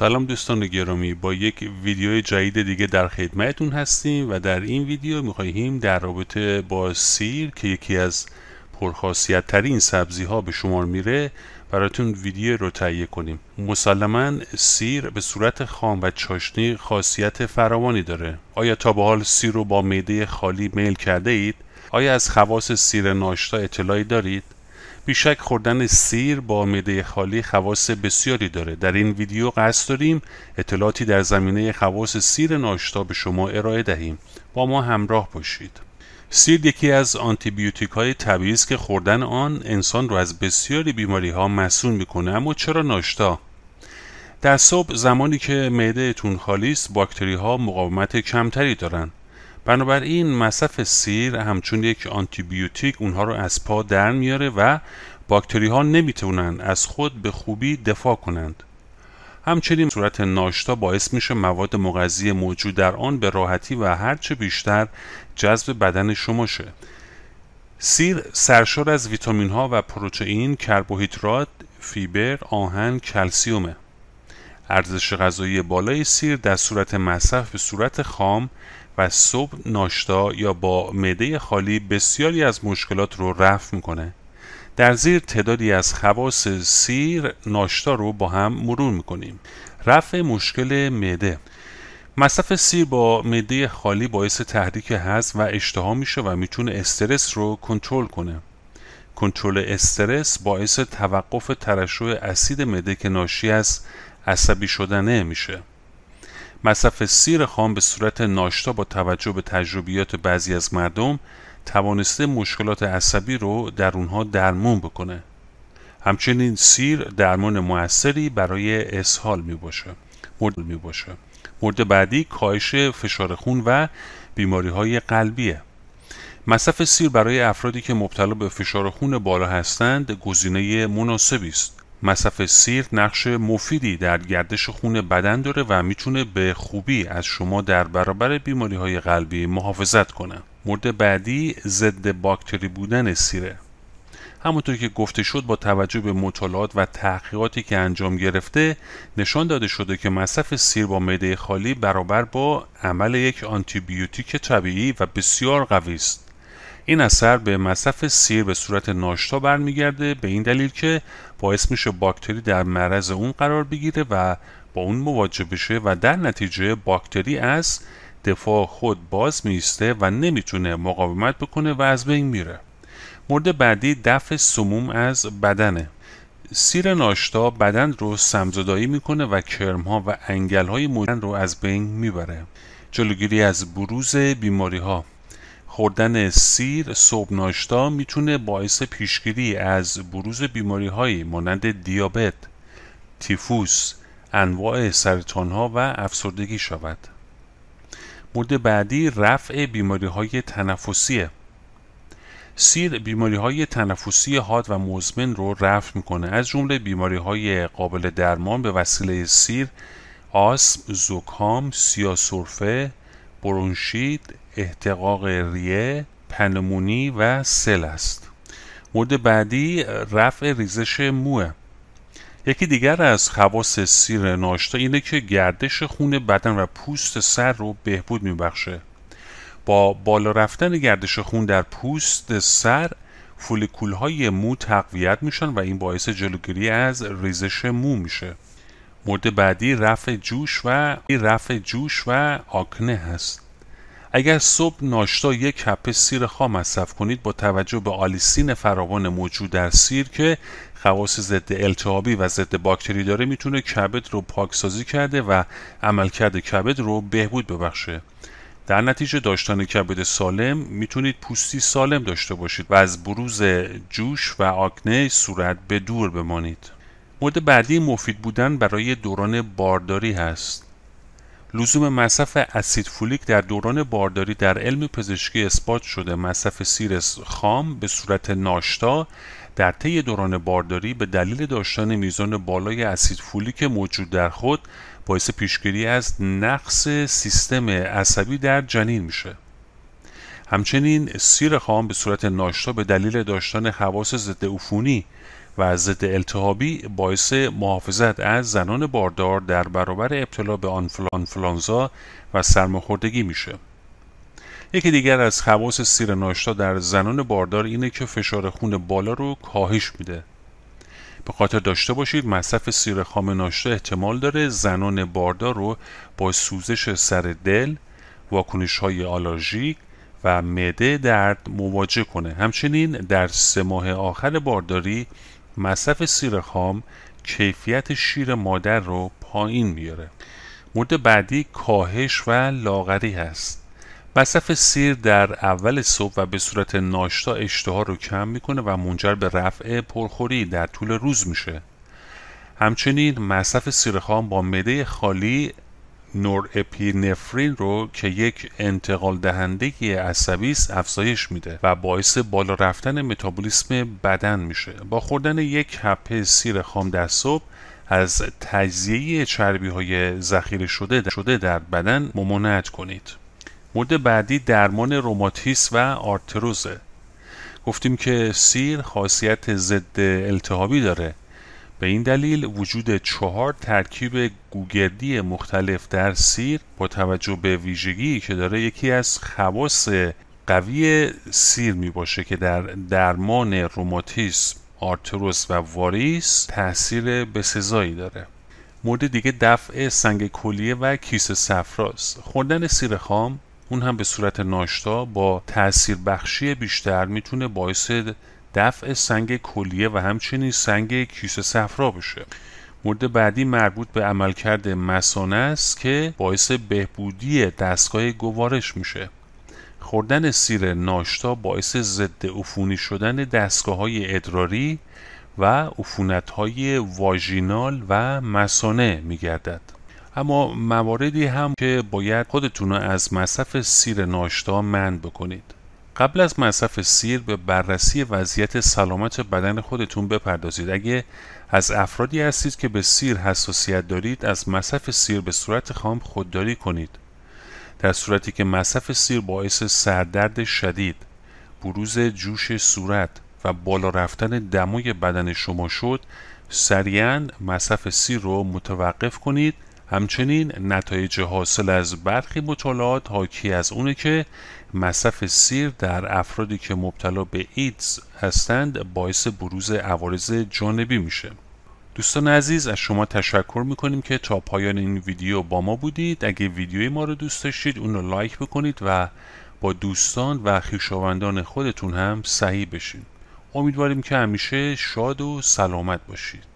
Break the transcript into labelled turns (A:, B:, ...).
A: سلام دوستان گرامی با یک ویدیو جدید دیگه در خدمتتون هستیم و در این ویدیو میخواهیم در رابطه با سیر که یکی از پرخاصیت ترین سبزی ها به شمار میره براتون ویدیو رو تهیه کنیم مسلما سیر به صورت خام و چاشنی خاصیت فراوانی داره آیا تا به حال سیر رو با میده خالی میل کرده اید آیا از خواص سیر ناشتا اطلاعی دارید بیشک خوردن سیر با معده خالی خواص بسیاری داره در این ویدیو قصد داریم اطلاعاتی در زمینه خواص سیر ناشتا به شما ارائه دهیم با ما همراه باشید سیر یکی از آنتیبیوتیک های طبیعی است که خوردن آن انسان را از بسیاری بیماری ها مسون میکنه اما چرا ناشتا در صبح زمانی که معدهتون خالی است باکتری ها مقاومت کمتری دارند بنابراین مصرف سیر همچون یک آنتیبیوتیک اونها رو از پا در میاره و باکتری ها نمیتونن از خود به خوبی دفاع کنند همچنین صورت ناشتا باعث میشه مواد مغذی موجود در آن به راحتی و هرچه بیشتر جذب بدن شما شه سیر سرشار از ویتامین ها و پروتئین، کربوهیدرات، فیبر، آهن، کلسیومه. ارزش غذایی بالای سیر در صورت مصرف به صورت خام و صبح ناشتا یا با معده خالی بسیاری از مشکلات رو رفع میکنه در زیر تعدادی از خواص سیر ناشتا رو با هم مرور میکنیم رفع مشکل معده مصرف سیر با مده خالی باعث تحریک هست و اشتها میشه و میتونه استرس رو کنترل کنه کنترل استرس باعث توقف ترشح اسید مده که ناشی از عصبی شدنه میشه مصرف سیر خام به صورت ناشتا با توجه به تجربیات بعضی از مردم توانسته مشکلات عصبی رو در اونها درمون بکنه همچنین سیر درمان موثری برای اسهال می باشه مورد می باشه مورد بعدی کاهش فشار خون و بیماری های قلبیه مصرف سیر برای افرادی که مبتلا به فشار خون بالا هستند گزینه مناسبی است مصرف سیر نقش مفیدی در گردش خون بدن داره و میتونه به خوبی از شما در برابر بیماری های قلبی محافظت کنه. مورد بعدی ضد باکتری بودن سیره. همونطور که گفته شد با توجه به مطالعات و تحقیقاتی که انجام گرفته نشان داده شده که مصرف سیر با معده خالی برابر با عمل یک آنتیبیوتیک طبیعی و بسیار قوی است این اثر به مصرف سیر به صورت ناشتا برمیگرده به این دلیل که باعث میشه باکتری در معرض اون قرار بگیره و با اون مواجه بشه و در نتیجه باکتری از دفاع خود باز میسته و نمیتونه مقاومت بکنه و از بین میره مورد بعدی دفع سموم از بدنه سیر ناشتا بدن رو سمزدایی میکنه و ها و انگل های رو از بین میبره جلوگیری از بروز بیماری ها خوردن سیر صبح ناشتا میتونه باعث پیشگیری از بروز بیماری های مانند دیابت، تیفوس، انواع سرطان ها و افسردگی شود. مورد بعدی رفع بیماری های تنفسیه. سیر بیماری های تنفسی حاد و مزمن رو رفع میکنه از جمله بیماری های قابل درمان به وسیله سیر آسم، زکام، سیاسرفه، برونشید، احتقاق ریه پنمونی و سل است مورد بعدی رفع ریزش موه یکی دیگر از خواص سیر ناشتا اینه که گردش خون بدن و پوست سر رو بهبود میبخشه با بالا رفتن گردش خون در پوست سر فولیکول های مو تقویت میشن و این باعث جلوگیری از ریزش مو میشه مورد بعدی رفع جوش و رفع جوش و آکنه هست اگر صبح ناشتا یک کپ سیر خام مصرف کنید با توجه به آلیسین فراوان موجود در سیر که خواص ضد التهابی و ضد باکتری داره میتونه کبد رو پاکسازی کرده و عملکرد کبد رو بهبود ببخشه در نتیجه داشتن کبد سالم میتونید پوستی سالم داشته باشید و از بروز جوش و آکنه صورت به دور بمانید مورد بعدی مفید بودن برای دوران بارداری هست لزوم مصرف اسید فولیک در دوران بارداری در علم پزشکی اثبات شده مصرف سیر خام به صورت ناشتا در طی دوران بارداری به دلیل داشتن میزان بالای اسید فولیک موجود در خود باعث پیشگیری از نقص سیستم عصبی در جنین میشه همچنین سیر خام به صورت ناشتا به دلیل داشتن حواس ضد عفونی و ضد التهابی باعث محافظت از زنان باردار در برابر ابتلا به آنفلانفلانزا و سرماخوردگی میشه یکی دیگر از خواص سیر ناشتا در زنان باردار اینه که فشار خون بالا رو کاهش میده به خاطر داشته باشید مصرف سیر خام ناشتا احتمال داره زنان باردار رو با سوزش سر دل، واکنش های آلرژیک و معده درد مواجه کنه همچنین در سه ماه آخر بارداری مصرف سیر خام کیفیت شیر مادر رو پایین میاره مورد بعدی کاهش و لاغری هست مصرف سیر در اول صبح و به صورت ناشتا اشتها رو کم میکنه و منجر به رفع پرخوری در طول روز میشه همچنین مصرف سیر خام با مده خالی نور اپینفرین رو که یک انتقال دهنده عصبی است افزایش میده و باعث بالا رفتن متابولیسم بدن میشه با خوردن یک حبه سیر خام در صبح از تجزیه چربی های ذخیره شده شده در بدن ممانعت کنید مورد بعدی درمان روماتیس و آرتروزه گفتیم که سیر خاصیت ضد التهابی داره به این دلیل وجود چهار ترکیب گوگردی مختلف در سیر با توجه به ویژگی که داره یکی از خواص قوی سیر می باشه که در درمان روماتیسم آرتروس و واریس تاثیر سزایی داره مورد دیگه دفع سنگ کلیه و کیسه صفراست خوردن سیر خام اون هم به صورت ناشتا با تاثیر بخشی بیشتر میتونه باعث دفع سنگ کلیه و همچنین سنگ کیسه صفرا بشه مورد بعدی مربوط به عملکرد مسانه است که باعث بهبودی دستگاه گوارش میشه خوردن سیر ناشتا باعث ضد عفونی شدن دستگاه های ادراری و عفونت های واژینال و مسانه میگردد اما مواردی هم که باید خودتون رو از مصرف سیر ناشتا من بکنید قبل از مصرف سیر به بررسی وضعیت سلامت بدن خودتون بپردازید اگه از افرادی هستید که به سیر حساسیت دارید از مصرف سیر به صورت خام خودداری کنید در صورتی که مصرف سیر باعث سردرد شدید بروز جوش صورت و بالا رفتن دموی بدن شما شد سریعا مصرف سیر رو متوقف کنید همچنین نتایج حاصل از برخی مطالعات حاکی از اونه که مصرف سیر در افرادی که مبتلا به ایدز هستند باعث بروز عوارض جانبی میشه. دوستان عزیز از شما تشکر میکنیم که تا پایان این ویدیو با ما بودید اگه ویدیوی ما رو دوست داشتید اون رو لایک بکنید و با دوستان و خویشاوندان خودتون هم صحیح بشین امیدواریم که همیشه شاد و سلامت باشید